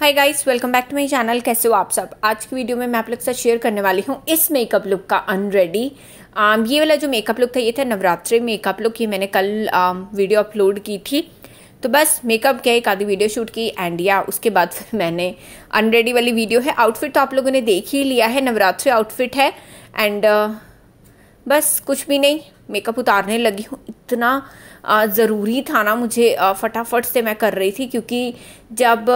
hi guys welcome back to my channel कैसे हो आप सब आज की वीडियो में मैं आप लोग साथ शेयर करने वाली हूँ इस मेकअप लुक का अनरेडी um, ये वाला जो मेकअप लुक था ये था नवरात्रि मेकअप लुक ये मैंने कल आ, वीडियो अपलोड की थी तो बस मेकअप क्या एक आधी वीडियो शूट की एंड या उसके बाद फिर मैंने अनरेडी वाली वीडियो है आउटफिट तो आप लोगों ने देख ही लिया है नवरात्रि आउटफिट है एंड बस कुछ भी नहीं मेकअप उतारने लगी हूँ इतना ज़रूरी था ना मुझे फटाफट से मैं कर रही थी क्योंकि जब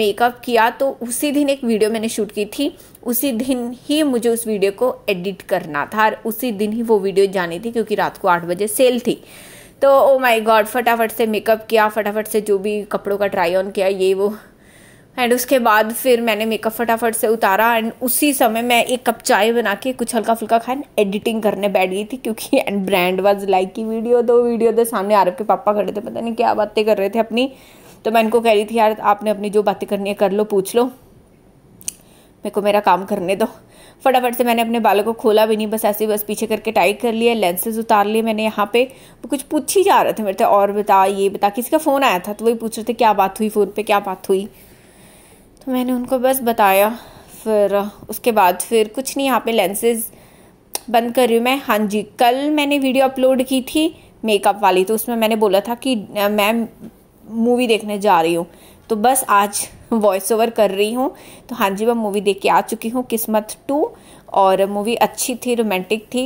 मेकअप किया तो उसी दिन एक वीडियो मैंने शूट की थी उसी दिन ही मुझे उस वीडियो को एडिट करना था और उसी दिन ही वो वीडियो जानी थी क्योंकि रात को आठ बजे सेल थी तो ओ माय गॉड फटाफट से मेकअप किया फटाफट से जो भी कपड़ों का ट्राई ऑन किया ये वो एंड उसके बाद फिर मैंने मेकअप फटाफट से उतारा एंड उसी समय मैं एक कप चाय बना के कुछ हल्का फुल्का खाया एडिटिंग करने बैठ गई थी क्योंकि एंड ब्रांड वाज लाइक की वीडियो दो वीडियो दो सामने आरब के पापा खड़े थे पता नहीं क्या बातें कर रहे थे अपनी तो मैं इनको कह रही थी यार आपने अपनी जो बातें करनी है कर लो पूछ लो मेरे को मेरा काम करने दो फटाफट से मैंने अपने बालों को खोला भी नहीं बस ऐसे बस पीछे करके टाइट कर लिया लेंसेज उतार लिए मैंने यहाँ पे कुछ पूछ ही जा रहे थे मेरे से और बता ये बता किसी का फ़ोन आया था तो वही पूछ रहे थे क्या बात हुई फ़ोन पे क्या बात हुई मैंने उनको बस बताया फिर उसके बाद फिर कुछ नहीं यहाँ पे लेंसेज बंद कर रही हूँ मैं हाँ जी कल मैंने वीडियो अपलोड की थी मेकअप वाली तो उसमें मैंने बोला था कि मैं मूवी देखने जा रही हूँ तो बस आज वॉइस ओवर कर रही हूँ तो हाँ जी मैं मूवी देख के आ चुकी हूँ किस्मत टू और मूवी अच्छी थी रोमांटिक थी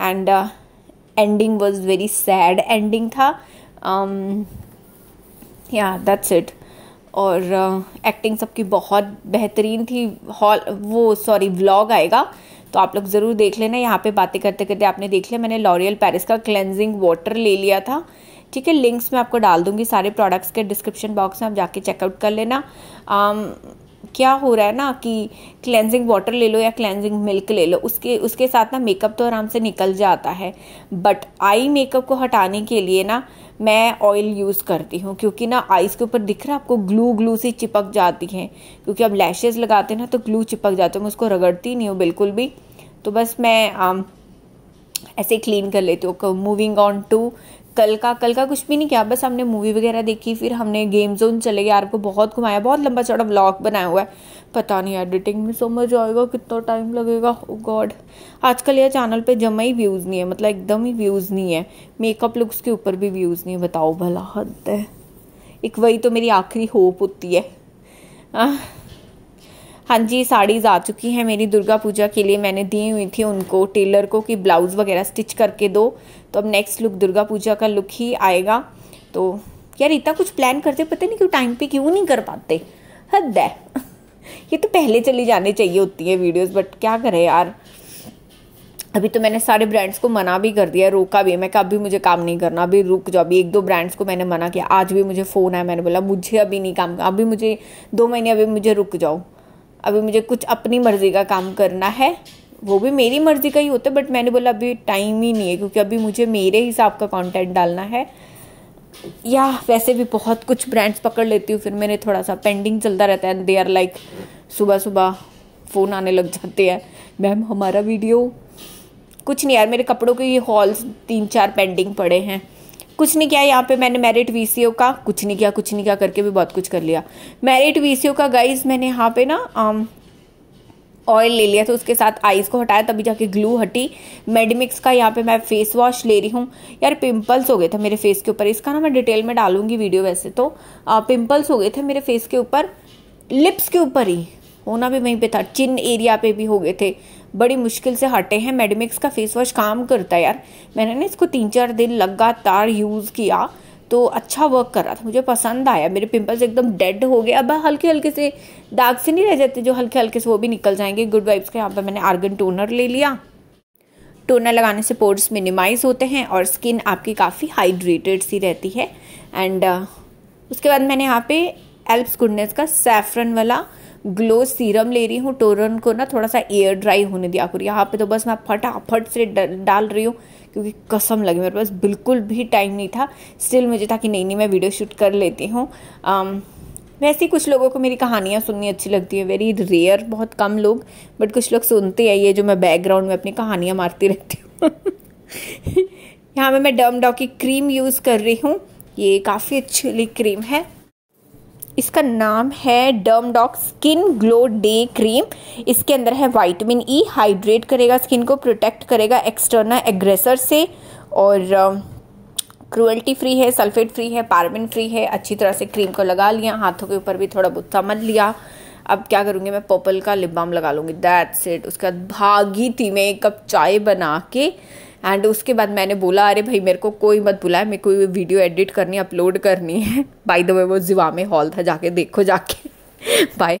and ending was very sad ending था या दैट्स इट और एक्टिंग सबकी बहुत बेहतरीन थी हॉल वो सॉरी व्लॉग आएगा तो आप लोग ज़रूर देख लेना यहाँ पे बातें करते करते आपने देख लिया मैंने लॉरियल पेरिस का क्लेंजिंग वाटर ले लिया था ठीक है लिंक्स मैं आपको डाल दूँगी सारे प्रोडक्ट्स के डिस्क्रिप्शन बॉक्स में आप जाके चेकआउट कर लेना आम, क्या हो रहा है ना कि क्लेंजिंग वाटर ले लो या क्लेंजिंग मिल्क ले लो उसके उसके साथ ना मेकअप तो आराम से निकल जाता है बट आई मेकअप को हटाने के लिए ना मैं ऑयल यूज़ करती हूँ क्योंकि ना आईज़ के ऊपर दिख रहा है आपको ग्लू ग्लू सी चिपक जाती हैं क्योंकि अब लैशेज़ लगाते हैं ना तो ग्लू चिपक जाते हैं मैं उसको रगड़ती नहीं हूँ बिल्कुल भी तो बस मैं आ, um, ऐसे क्लीन कर लेती हूँ मूविंग ऑन टू कल का कल का कुछ भी नहीं किया बस हमने मूवी वगैरह देखी फिर हमने गेम जोन चले गए यार को बहुत घुमाया बहुत लंबा चौड़ा ब्लॉग बनाया हुआ है पता नहीं एडिटिंग में समझ आएगा कितना टाइम लगेगा ओ oh गॉड आजकल यह चैनल पे जमा ही व्यूज़ नहीं है मतलब एकदम ही व्यूज़ नहीं है मेकअप लुक्स के ऊपर भी व्यूज़ नहीं है बताओ भला हद है एक वही तो मेरी आखिरी होप होती है आ, हाँ जी साड़ीज़ आ चुकी हैं मेरी दुर्गा पूजा के लिए मैंने दी हुई थी उनको टेलर को कि ब्लाउज़ वगैरह स्टिच करके दो तो अब नेक्स्ट लुक दुर्गा पूजा का लुक ही आएगा तो यार इतना कुछ प्लान करते पता नहीं क्यों टाइम पे क्यों नहीं कर पाते हद है ये तो पहले चली जाने चाहिए होती है वीडियोस बट क्या करें यार अभी तो मैंने सारे ब्रांड्स को मना भी कर दिया रोका भी मैं कहा अभी मुझे काम नहीं करना अभी रुक जाओ अभी एक दो ब्रांड्स को मैंने मना किया आज भी मुझे फ़ोन आया मैंने बोला मुझे अभी नहीं काम अभी मुझे दो महीने अभी मुझे रुक जाओ अभी मुझे कुछ अपनी मर्ज़ी का काम करना है वो भी मेरी मर्ज़ी का ही होता है बट मैंने बोला अभी टाइम ही नहीं है क्योंकि अभी मुझे मेरे हिसाब का कंटेंट डालना है या वैसे भी बहुत कुछ ब्रांड्स पकड़ लेती हूँ फिर मेरे थोड़ा सा पेंडिंग चलता रहता है दे आर लाइक सुबह सुबह फ़ोन आने लग जाते हैं मैम हमारा वीडियो कुछ नहीं यार मेरे कपड़ों के ये हॉल्स तीन चार पेंडिंग पड़े हैं कुछ नहीं किया यहाँ पे मैंने मेरिट वीसीओ का कुछ नहीं किया कुछ नहीं किया करके भी बहुत कुछ कर लिया मेरिट वीसीओ का गाइज मैंने यहाँ पे ना ऑयल um, ले लिया था उसके साथ आईज को हटाया तभी जाके ग्लू हटी मेडिमिक्स का यहाँ पे मैं फेस वॉश ले रही हूँ यार पिंपल्स हो गए थे मेरे फेस के ऊपर इसका ना मैं डिटेल में डालूंगी वीडियो वैसे तो आ, पिंपल्स हो गए थे मेरे फेस के ऊपर लिप्स के ऊपर ही होना भी वहीं पे था चिन एरिया पे भी हो गए थे बड़ी मुश्किल से हटे हैं मेडिमिक्स का फेस वॉश काम करता है यार मैंने ना इसको तीन चार दिन लगातार यूज़ किया तो अच्छा वर्क कर रहा था मुझे पसंद आया मेरे पिंपल्स एकदम डेड हो गए अब हल्के हल्के से दाग से नहीं रह जाते जो हल्के हल्के से वो भी निकल जाएंगे गुड वाइब्स के यहाँ पर मैंने आर्गन टोनर ले लिया टोनर लगाने से पोर्स मिनिमाइज होते हैं और स्किन आपकी काफ़ी हाइड्रेटेड सी रहती है एंड uh, उसके बाद मैंने यहाँ पे एल्प्स गुडनेस का सैफरन वाला ग्लो सीरम ले रही हूँ टोरन को ना थोड़ा सा एयर ड्राई होने दिया करूँ यहाँ पे तो बस मैं फटाफट से डाल रही हूँ क्योंकि कसम लगी मेरे पास बिल्कुल भी टाइम नहीं था स्टिल मुझे था कि नहीं नहीं मैं वीडियो शूट कर लेती हूँ वैसे ही कुछ लोगों को मेरी कहानियाँ सुननी अच्छी लगती है वेरी रेयर बहुत कम लोग बट कुछ लोग सुनते हैं ये जो मैं बैकग्राउंड में अपनी कहानियाँ मारती रहती हूँ यहाँ पर मैं डम डॉ की क्रीम यूज़ कर रही हूँ ये काफ़ी अच्छी वाली क्रीम है इसका नाम है derm Dermdoc skin glow day cream इसके अंदर है वाइटमिन ई e, हाइड्रेट करेगा स्किन को प्रोटेक्ट करेगा एक्सटर्नल एग्रेसर से और क्रुअल्टी um, फ्री है सल्फेट फ्री है पार्बिन फ्री है अच्छी तरह से क्रीम को लगा लिया हाथों के ऊपर भी थोड़ा बहुत समझ लिया अब क्या करूँगी मैं पर्पल का लिप बाम लगा लूँगी दैट्स इट उसके बाद भागी थी मैं एक कप चाय बना के एंड उसके बाद मैंने बोला अरे भाई मेरे को कोई मत बुलाए मेरे को वीडियो एडिट करनी अपलोड करनी है बाई द वे वो जिवामे हॉल था जाके देखो जाके बाय